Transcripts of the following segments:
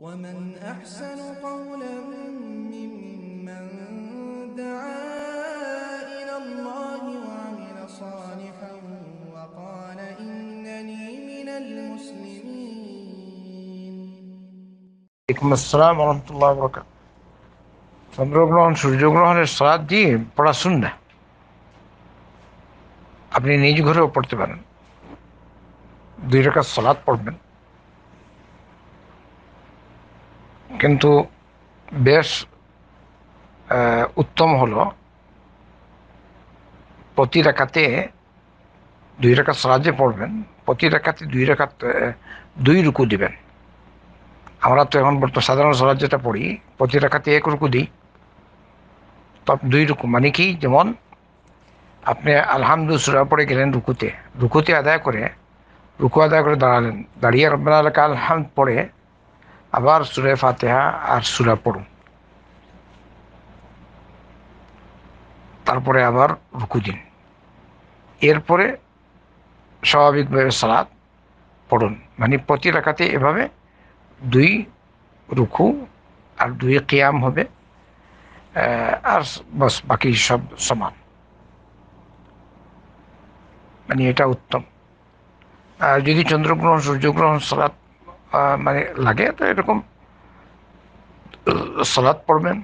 ومن أحسن قولا ممن دعا إلى الله وعمل صالحا وقال إنني من المسلمين عليكم السلام ورحمة الله وبركاته চন্দ্রগ্রহণ সূর্যগ্রহণের সাথ দিয়ে পড়া না আপনি নিজ ঘরেও পড়তে পারেন দুই রেখা সলাদ পড়বেন কিন্তু বেশ উত্তম হল প্রতি রেখাতে দুই রেখা সরাজে পড়বেন প্রতি রেখাতে দুই রেখা দুই রুকু দিবেন আমরা তো এখন বর্তমান সাধারণ সরাজ যেটা পড়ি প্রতি রেখাতে এক রুকু দিই তপ দুই রুকু মানে কি যেমন আপনি আলহামদু সুরা পড়ে গেলেন রুকুতে রুকুতে আদায় করে রুকু আদায় করে দাঁড়ালেন দাঁড়িয়ে আলহাম পড়ে আবার সুরে ফাতেহা আর সুরা পড়ুন তারপরে আবার রুকু দিন এরপরে স্বাভাবিকভাবে সালাদ পড়ুন মানে প্রতি রাখাতে এভাবে দুই রুকু আর দুই কেয়াম হবে আর বস বাকি সব সমান মানে এটা উত্তম আর যদি চন্দ্রগ্রহণ সূর্যগ্রহণ সালাদ মানে লাগে তো এরকম সালাদ পড়বেন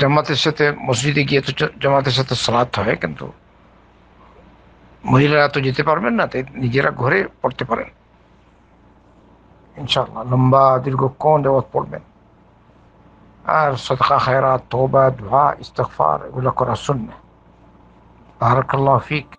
জামাতের সাথে মসজিদে গিয়ে তো জামাতের সাথে সালাদ হয় কিন্তু মহিলারা তো যেতে পারবেন না তাই নিজেরা ঘরে পড়তে পারেন ইনশাল্লাহ লম্বা দীর্ঘ কোন দেওয়াত পড়বেন আর সদকা খায়রা তোবা ধোয়া ইস্তফার এগুলো করা শুনবে বারাকাল্লাহ ফিক